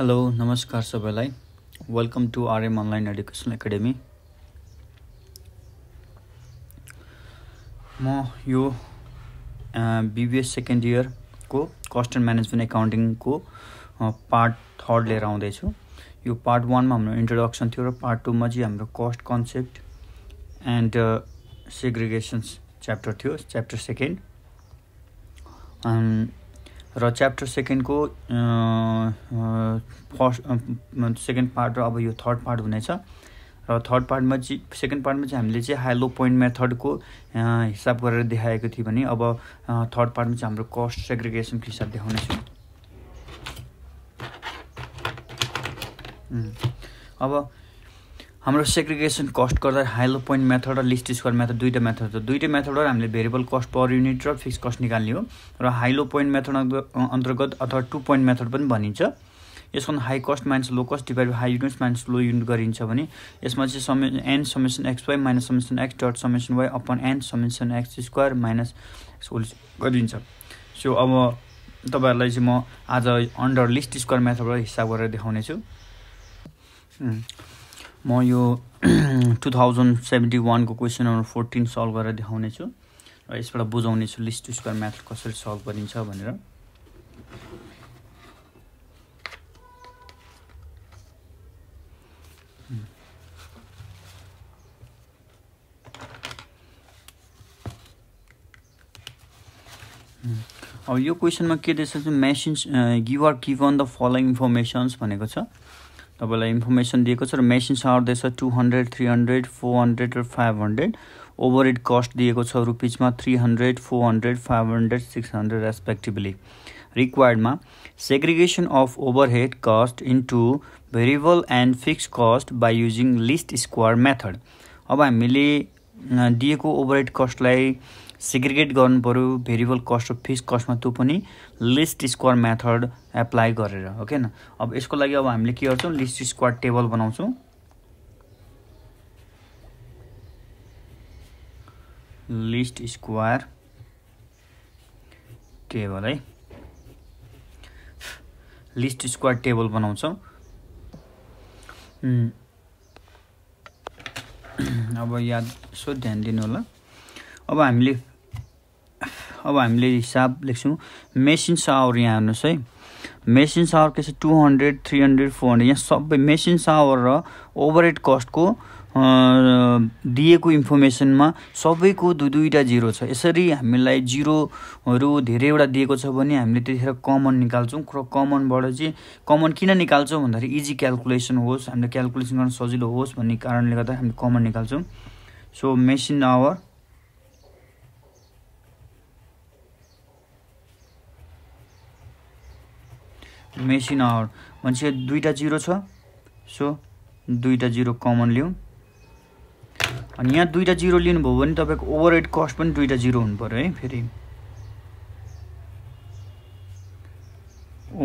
Hello नमस्कार सबैलाई welcome to RM online education academy म यो बिबिएस सेकेन्ड इयरको कस्ट एन्ड म्यानेजमेन्ट एकाउन्टिङको पार्ट थर्ड लिएर आउँदैछु यो पार्ट वानमा हाम्रो इन्ट्रोडक्सन थियो र पार्ट टूमा चाहिँ हाम्रो cost concept and segregations chapter थियो च्याप्टर सेकेन्ड र च्याप्टर सेकेन्डको फर्स्ट सेकेन्ड पार्ट र अब यो थर्ड पार्ट हुनेछ र थर्ड पार्टमा चाहिँ सेकेन्ड पार्टमा चाहिँ हामीले चाहिँ हाई लो पोइन्ट मेथडको हिसाब गरेर देखाएको थियो भने अब थर्ड पार्टमा चाहिँ हाम्रो कस्ट सेग्रिगेसनको हिसाब देखाउनेछौँ अब हाम्रो सेग्रिगेसन कस्ट गर्दा हाइलो पोइन्ट मेथड र लिस्ट स्क्वायर मेथड दुईवटा मेथड छ दुईवटै मेथडबाट हामीले भेरिएबल कस्ट पर युनिट र फिक्स कस्ट निकाल्ने हो र हाइलो पोइन्ट मेथड अन्तर्गत अथवा टु पोइन्ट मेथड पनि भनिन्छ यसको high cost minus low cost divide high units minus low unit गरिन्छ भने यसमा चाहिँ समे N summation X Y minus summation X dot summation Y upon N summation X square minus गरिन्छ सो अब तपाईँहरूलाई चाहिँ म आज अन्डर लिस्ट स्क्वायर मेथडबाट हिसाब गरेर देखाउनेछु म यो टु थाउजन्ड सेभेन्टी वानको क्वेसन नम्बर फोर्टिन सल्भ गरेर देखाउनेछु र यसबाट बुझाउनेछु लिस्ट टु स्क्वायर म्याथ कसरी सल्भ गरिन्छ भनेर अब यो क्वेसनमा के रहेछ machines give are give the following informations भनेको छ तपाईँलाई इन्फर्मेसन दिएको छ र मेसिन सार्दैछ two hundred three hundred four hundred र five hundred over head cost दिएको छ रुपिजमा three hundred four hundred five hundred six hundred respectively रिक्वायर्डमा segregation of over head cost into variable and fix cost by using least square method अब हामीले दिएको overhead कस्टलाई segregate पऱ्यो variable cost of fix कस्टमा त्यो पनि लिस्ट स्क्वायर मेथड एप्लाई गरेर okay न अब यसको लागि अब हामीले के गर्छौँ लिस्ट स्क्वायर टेबल बनाउँछौँ लिस्ट स्क्वायर टेबल है लिस्ट स्क्वायर टेबल बनाउँछौँ अब याद यसो ध्यान दिनु होला अब हामीले अब हामीले हिसाब लेख्छौँ मेसिन आवर यहाँ हेर्नुहोस् है मेसिन आवर के छ two hundred three hundred four hundred यहाँ सबै मेसिन आवर र ओभर हेड कस्टको दिएको इन्फर्मेसनमा सबैको दुई दुईवटा जिरो छ यसरी हामीलाई जिरोहरू धेरैवटा दिएको छ भने हामीले त्यतिखेर कमन निकाल्छौँ र कमनबाट चाहिँ कमन किन निकाल्छौँ भन्दाखेरि इजी क्यालकुलेसन होस् हामीले क्यालकुलेसन गर्न सजिलो होस् भन्ने कारणले गर्दा हामी कमन निकाल्छौँ so machine hour machine hour भनेपछि दुईवटा जिरो छ सो दुईवटा जिरो कमन लिउँ अनि यहाँ दुईवटा जिरो लिनुभयो भने तपाईँको ओभर हेड कस्ट पनि दुईवटा जिरो हुनु पऱ्यो है फेरि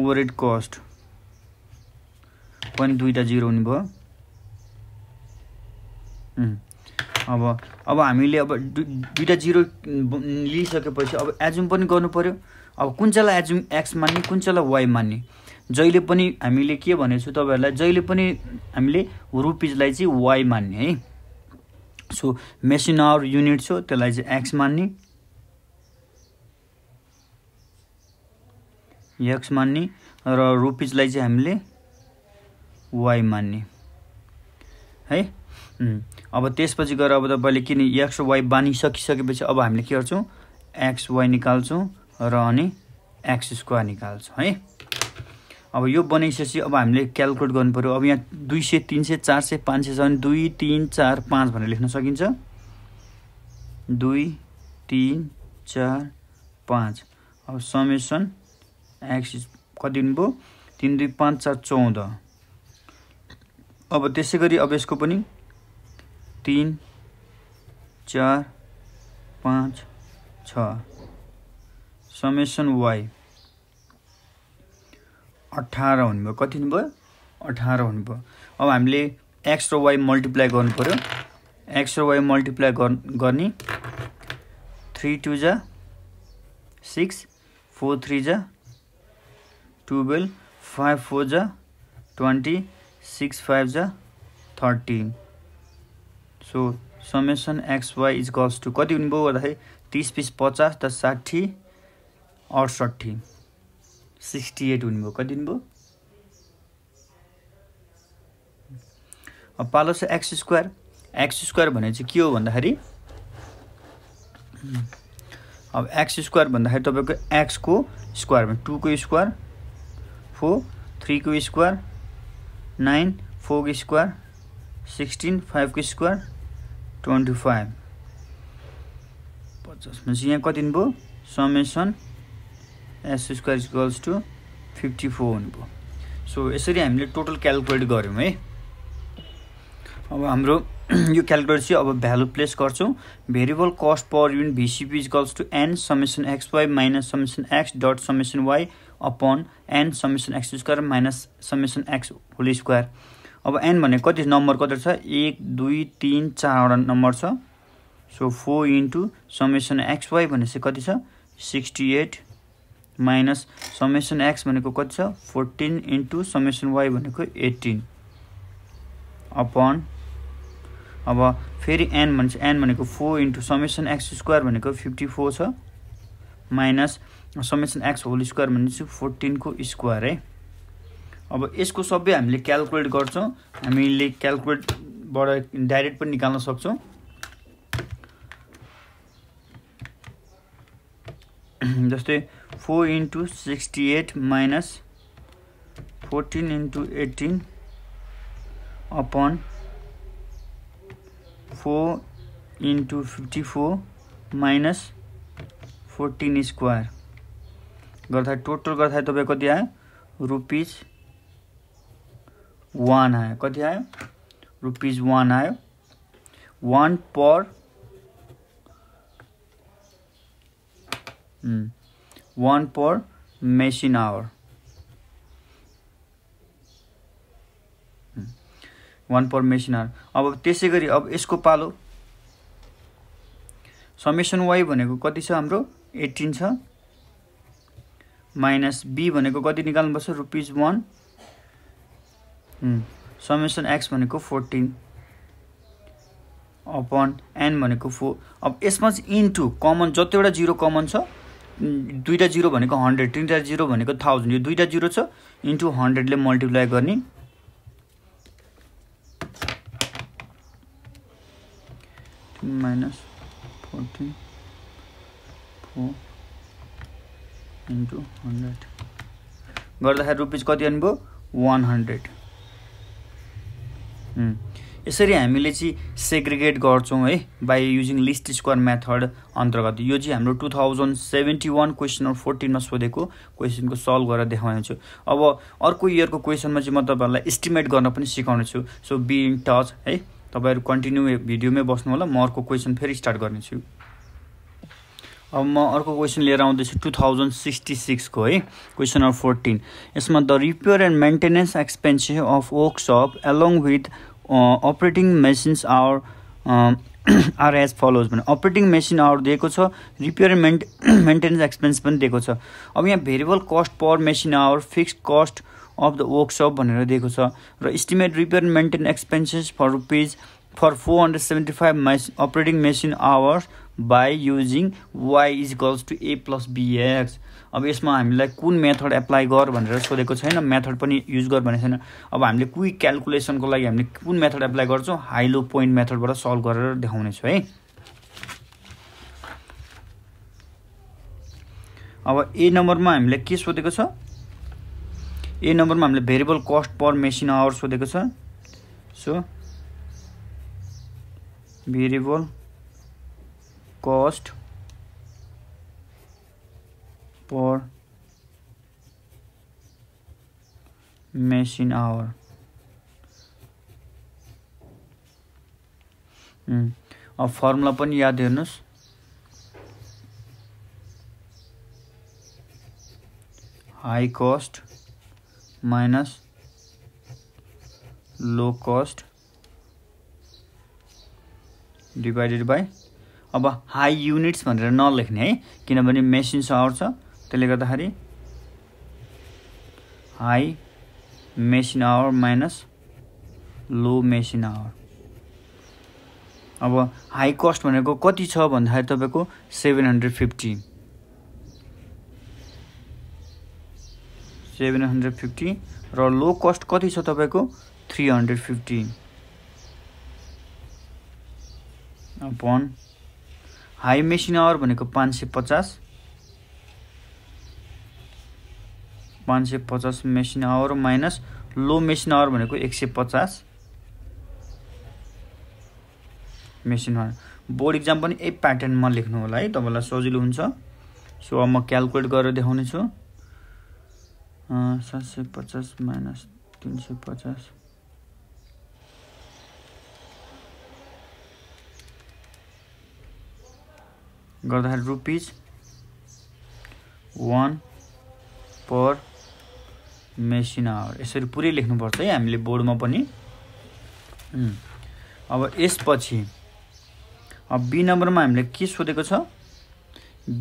ओभर हेड कस्ट पनि दुईवटा जिरो हुनुभयो अब अब हामीले अब दुईवटा जिरो लिइसकेपछि अब एजुम पनि गर्नु पऱ्यो अब कुन चाहिँलाई एजुम एक्स मान्ने कुन चाहिँलाई वाइ मान्ने जहिले पनि हामीले के भनेको तपाईँहरूलाई जहिले पनि हामीले रुपिजलाई चाहिँ वाइ मान्ने है सो मेसिन आवर युनिट छ त्यसलाई चाहिँ एक्स मान्ने एक्स मान्ने र रुपिजलाई चाहिँ हामीले वाइ मान्ने है अब त्यसपछि गएर अब तपाईँले किन एक्स र वाइ बानिसकिसकेपछि अब हामीले के गर्छौँ एक्स वाइ निकाल्छौँ र अनि एक्स स्क्वायर निकाल्छौँ है अब यो बनाइसकेपछि अब हामीले क्यालकुलेट पऱ्यो अब यहाँ दुई सय तिन सय चार सय पाँच सय छ भने दुई तिन चार पाँच भनेर लेख्न सकिन्छ दुई तिन चार पाँच अब समेसन एक्स कति भयो तिन दुई पाँच चार चौध अब त्यसै गरी अब यसको पनि तिन चार पाँच छ समेसन वाई अठार हुनुभयो कति हुनुभयो अठार हुनुभयो अब हामीले एक्स र वाइ मल्टिप्लाई पऱ्यो एक्स र वाइ मल्टिप्लाई गर्ने थ्री टू जा सिक्स फोर थ्री जा टुवेल्भ फाइभ फोर जा ट्वेन्टी सिक्स फाइभ जा thirty so summation X Y is equals to कति हुनुभयो भन्दाखेरि तिस बिस पचास त साठी अडसट्ठी सिक्सटी एट हुनुभयो कति दिन भयो पालो छ एक्स स्क्वायर एक्स स्क्वायर भने चाहिँ के हो भन्दाखेरि अब एक्स स्क्वायर भन्दाखेरि तपाईँको एक्सको स्क्वायर भने टूको स्क्वायर फोर थ्रीको स्क्वायर नाइन फोरको स्क्वायर सिक्सटिन फाइभको स्क्वायर ट्वेन्टी फाइभ पचासमा चाहिँ यहाँ कति दिन भयो summation S square equals to fifty four हुनुभयो सो यसरी हामीले टोटल क्यालकुलेट गऱ्यौँ है अब हाम्रो यो क्यालकुलेट चाहिँ अब भ्यालु प्लेस गर्छौँ variable cost per unit VCP equals to N summation X Y minus summation X dot summation Y upon N summation X square minus summation X whole square अब N भनेको कति number कति छ एक दुई तिन चारवटा नम्बर छ so four into summation X Y भनेपछि कति छ sixty eight minus summation X भनेको कति छ फोर्टिन इन्टु समेसन वाइ भनेको एटिन अपन अब फेरि एन भन्छ एन भनेको four into summation X square भनेको फिफ्टी फोर छ minus summation X whole square भनेपछि फोर्टिनको स्क्वायर है अब यसको सबै हामीले क्यालकुलेट गर्छौँ हामीले क्यालकुलेटबाट डाइरेक्ट पनि निकाल्न सक्छौँ जस्तै four into sixty eight minus fourteen into eighteen upon four into fifty four minus fourteen square गर्दा टोटल गर्दा तपाईँ कति आयो रुपिज वान आयो कति आयो रुपिज वान आयो one per one per machine hour. One per machine hour अब त्यसै गरी अब यसको पालो समेसन वाइ भनेको कति छ हाम्रो एट्टिन छ माइनस बी भनेको कति निकाल्नुपर्छ रुपिज वान समेसन एक्स भनेको फोर्टिन अपन एन भनेको फोर अब यसमा चाहिँ इन्टु कमन जतिवटा जिरो कमन छ दुईवटा जिरो भनेको हन्ड्रेड तिनवटा जिरो भनेको थाउजन्ड यो दुईवटा जिरो छ इन्टु हन्ड्रेडले मल्टिप्लाई गर्ने minus fourteen four into hundred गर्दाखेरि रुपिज कति आउनुभयो वान हन्ड्रेड यसरी हामीले चाहिँ सेग्रिगेट गर्छौँ है by using least square method अन्तर्गत यो चाहिँ हाम्रो two thousand seventy one question number फोर्टिनमा सोधेको क्वेसनको सल्भ गरेर देखाउनेछु अब अर्को इयरको क्वेसनमा चाहिँ म तपाईँहरूलाई एस्टिमेट गर्न पनि सिकाउनेछु सो बी इन टच है तपाईँहरू कन्टिन्यू भिडियोमै बस्नु होला म अर्को क्वेसन फेरि स्टार्ट गर्नेछु अब म अर्को क्वेसन लिएर आउँदैछु टु थाउजन्ड सिक्सटी सिक्सको है क्वेसन नम्बर फोर्टिन यसमा the repair and maintenance expensive of workshop along with operating machines hour are as follows भने अपरेटिङ मेसिन आवर दिएको छ रिपेयर मेन्ट मेन्टेनेन्स एक्सपेन्स पनि दिएको छ अब यहाँ variable cost per machine hour fix cost of the workshop भनेर दिएको छ र estimate repair maintain expenses for rupees for four hundred seventy five मेस operating machine hours by using Y is equals to A plus B X अब यसमा हामीलाई कुन method apply गर भनेर सोधेको छैन मेथड पनि युज गर भनेको छैन अब हामीले क्विक क्यालकुलेसनको लागि हामीले कुन मेथड एप्लाई गर्छौँ हाइलो पोइन्ट मेथडबाट सल्भ गरेर देखाउनेछु है अब ए नम्बरमा हामीले के सोधेको छ ए नम्बरमा हामीले variable cost per machine hour सोधेको छ so variable cost per machine hour hmm. अब फर्मुला पनि याद हेर्नुहोस् high cost minus low cost divided by अब हाई युनिट्स भनेर नलेख्ने है किनभने मेसिन आवर छ त्यसले गर्दाखेरि high machine hour minus low machine hour अब हाई कस्ट भनेको कति छ भन्दाखेरि तपाईँको seven hundred fifty seven hundred fifty र लो कस्ट कति छ तपाईँको three hundred fifty upon high machine hour भनेको पाँच सय पचास पाँच सय पचास machine hour minus low machine hour भनेको एक सय पचास मेसिन आवर बोर्ड इक्जाम पनि यही प्याटर्नमा लेख्नु होला है तपाईँलाई सजिलो हुन्छ सो अब म क्यालकुलेट गरेर देखाउनेछु सात सय पचास माइनस तिन सय पचास गर्दाखेरि rupees one per machine hour यसरी पुरै लेख्नुपर्छ है हामीले बोर्डमा पनि अब यसपछि अब बी नम्बरमा हामीले के सोधेको छ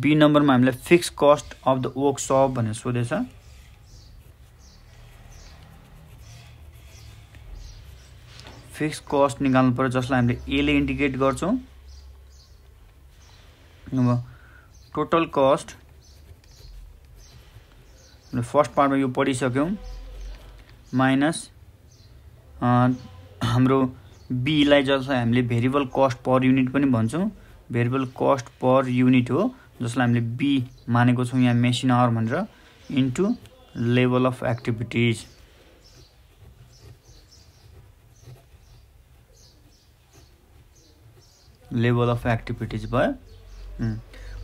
बी नम्बरमा हामीलाई fix cost of the workshop भनेर सोधेछ फिक्स कस्ट निकाल्नु पऱ्यो जसलाई हामीले एले इन्डिकेट गर्छौँ अब टोटल कस्ट फर्स्ट पार्टमा यो पढिसक्यौँ माइनस हाम्रो बीलाई जसलाई हामीले भेरिएबल कस्ट पर युनिट पनि भन्छौँ भेरिएबल कस्ट पर युनिट हो जसलाई हामीले बी मानेको छौँ यहाँ मेसिन आवर भनेर into level of activities level of activities भयो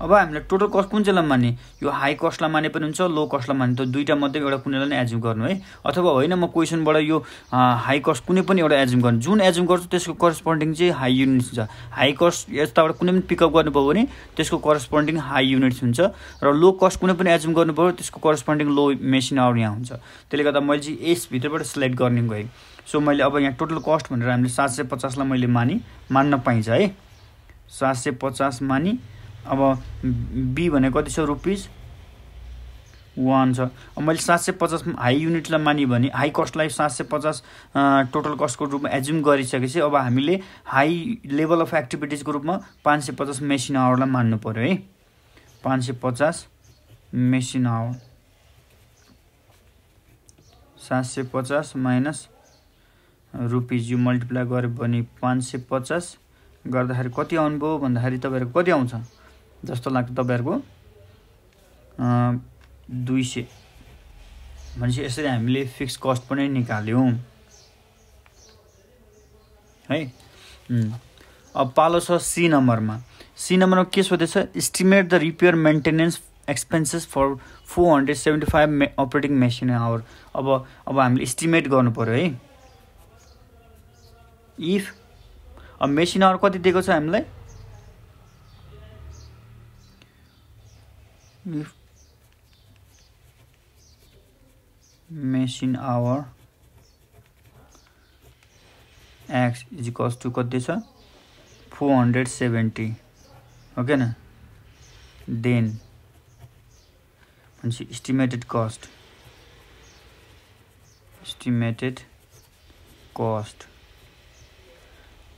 अब हामीलाई टोटल कस्ट कुन चाहिँलाई माने यो हाई कस्टलाई माने पनि हुन्छ लो कस्टलाई माने त दुईवटा मध्ये एउटा कुनैलाई नै एज्युम गर्नु है अथवा होइन म क्वेसनबाट यो हाई कस्ट कुनै पनि एउटा एज्युम गर्नु जुन एज्युम गर्छु त्यसको करेस्पोन्डिङ चाहिँ हाई युनिट्स हुन्छ हाई कस्ट यस्ताबाट कुनै पनि पिकअप गर्नुभयो भने त्यसको करेस्पोन्डिङ हाई युनिट्स हुन्छ र लो कस्ट कुनै पनि एज्युम गर्नुभयो त्यसको करेस्पोन्डिङ लो मेसिन आवर यहाँ हुन्छ त्यसले गर्दा मैले चाहिँ यसभित्रबाट सिलेक्ट गर्ने गएँ सो मैले अब यहाँ टोटल कस्ट भनेर हामीले सात सय पचासलाई मैले मानि मान्न पाइन्छ है सात सय पचास मानि अब बी भनेको कति छ रुपिस वान छ अब मैले सात सय पचास हाई युनिटलाई माने भने हाई कस्टलाई सात सय पचास टोटल कस्टको रूपमा एज्युम गरिसकेपछि अब हामीले हाई लेभल अफ एक्टिभिटिजको रूपमा पाँच सय पचास मेसिन आवरलाई मान्नु पऱ्यो है पाँच सय पचास मेसिन आवर सात सय पचास माइनस रुपिज यो मल्टिप्लाई गऱ्यो भने पाँच सय पचास गर्दाखेरि कति आउनुभयो भन्दाखेरि तपाईँहरूको कति आउँछ जस्तो लाग्छ तपाईँहरूको दुई सय भनेपछि यसरी हामीले फिक्स कस्ट पनि निकाल्यौँ है अब पालो छ सी नम्बरमा सी नम्बरमा के सोधेछ estimate the repair maintenance expenses for four hundred seventy five मे अपरेटिङ मेसिन आवर अब अब हामीले इस्टिमेट पऱ्यो है इफ अब मेसिन आवर कति दिएको छ हामीलाई machine hour x is equals to कति छ फोर हन्ड्रेड सेभेन्टी ओके न देन भनेपछि इस्टिमेटेड कस्ट इस्टिमेटेड कस्ट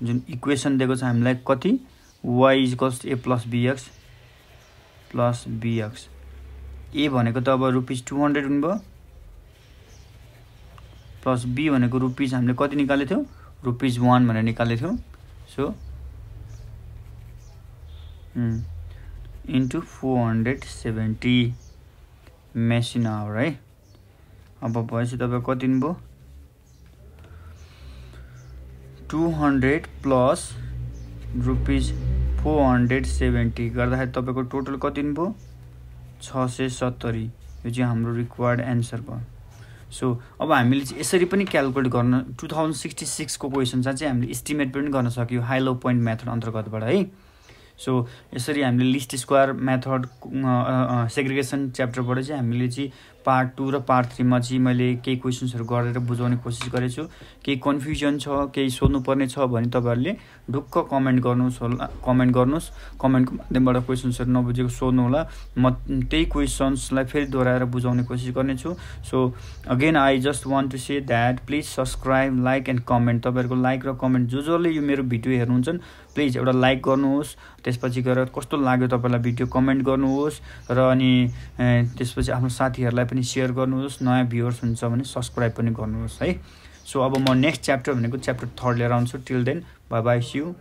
जुन इक्वेसन दिएको छ हामीलाई कति y is cost a plus b x plus b x a भनेको त अब रुपिज टु हन्ड्रेड हुनुभयो प्लस बी भनेको रुपिज हामीले कति निकालेको थियौँ रुपिज वान भनेर निकालेको थियौँ so into four hundred seventy machine hour है अब भएपछि तपाईँको कति दिनुभयो two hundred plus rupees four hundred seventy गर्दाखेरि तपाईँको टोटल कति दिन भयो छ सय सत्तरी यो चाहिँ हाम्रो रिक्वायर्ड एन्सर भयो सो अब हामीले चाहिँ यसरी पनि क्यालकुलेट गर्न टु थाउजन्ड सिक्सटी सिक्सको क्वेसनमा चाहिँ हामीले इस्टिमेट पनि गर्न सक्यो हाई लो पोइन्ट मेथड अन्तर्गतबाट है सो यसरी हामीले लिस्ट स्क्वायर मेथड सेग्रिगेसन च्याप्टरबाट चाहिँ हामीले चाहिँ पार्ट टू र पार्ट थ्रीमा चाहिँ मैले केही क्वेसन्सहरू गरेर बुझाउने कोसिस गरेको छु केही कन्फ्युजन छ केही सोध्नुपर्ने छ भने तपाईँहरूले ढुक्क कमेन्ट गर्नुहोस् होला कमेन्ट गर्नुहोस् कमेन्टको माध्यमबाट क्वेसन्सहरू नबुझेको सोध्नु होला म त्यही क्वेसन्सलाई फेरि दोहोऱ्याएर बुझाउने कोसिस गर्नेछु so again I just want to say that please subscribe like and comment तपाईँहरूको लाइक र कमेन्ट जो जसले यो मेरो भिडियो हेर्नुहुन्छ प्लिज एउटा लाइक गर्नुहोस् त्यसपछि गएर कस्तो लाग्यो तपाईँलाई भिडियो कमेन्ट गर्नुहोस् र अनि त्यसपछि आफ्नो साथीहरूलाई पनि सेयर गर्नुहोस् नयाँ भ्युवर्स हुन्छ भने सब्सक्राइब पनि गर्नुहोस् है सो अब म नेक्स्ट च्याप्टर भनेको च्याप्टर थर्ड लिएर आउँछु टिल देन बाई बाई स्यु